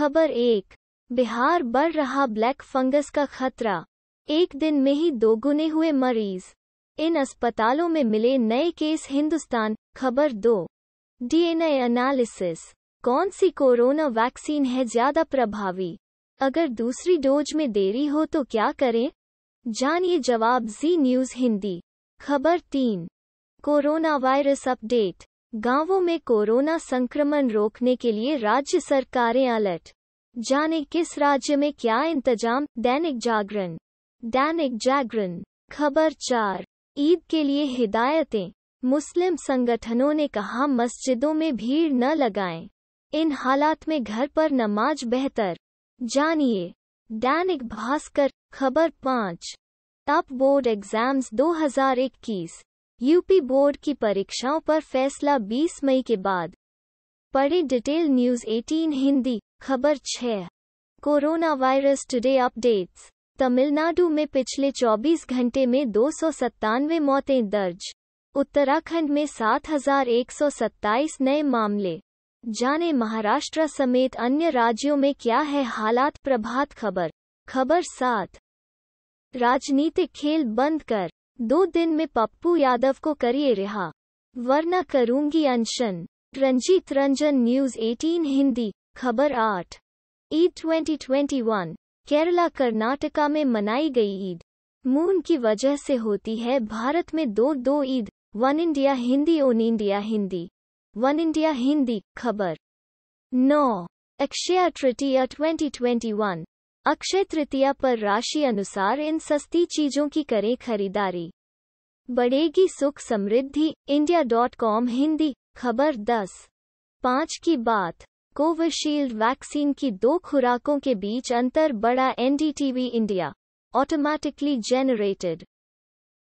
खबर एक बिहार बढ़ रहा ब्लैक फंगस का खतरा एक दिन में ही दोगुने हुए मरीज इन अस्पतालों में मिले नए केस हिंदुस्तान खबर दो डीएनए एनालिसिस कौन सी कोरोना वैक्सीन है ज्यादा प्रभावी अगर दूसरी डोज में देरी हो तो क्या करें जानिए जवाब जी न्यूज हिंदी खबर तीन कोरोना वायरस अपडेट गांवों में कोरोना संक्रमण रोकने के लिए राज्य सरकारें अलर्ट जाने किस राज्य में क्या इंतजाम दैनिक जागरण दैनिक जागरण खबर चार ईद के लिए हिदायतें मुस्लिम संगठनों ने कहा मस्जिदों में भीड़ न लगाएं इन हालात में घर पर नमाज बेहतर जानिए दैनिक भास्कर खबर पाँच top board exams 2021 UP board की परीक्षाओं पर फैसला 20 मई के बाद पढ़े डिटेल न्यूज 18 हिंदी खबर 6 corona virus today updates Tamil Nadu में पिछले 24 घंटे में दो मौतें दर्ज उत्तराखंड में सात नए मामले जाने महाराष्ट्र समेत अन्य राज्यों में क्या है हालात प्रभात खबर खबर सात राजनीतिक खेल बंद कर दो दिन में पप्पू यादव को करिए रिहा वरना करूंगी अनशन रंजीत रंजन न्यूज 18 हिंदी खबर आठ ईद 2021 केरला कर्नाटका में मनाई गई ईद मून की वजह से होती है भारत में दो दो Eid one India Hindi one India Hindi one India Hindi खबर नौ अक्षय तृतीया 2021 अक्षय तृतीया पर राशि अनुसार इन सस्ती चीजों की करें खरीदारी बढ़ेगी सुख समृद्धि इंडिया डॉट कॉम हिंदी खबर दस पाँच की बात कोविशील्ड वैक्सीन की दो खुराकों के बीच अंतर बड़ा एनडीटीवी इंडिया ऑटोमैटिकली जेनरेटेड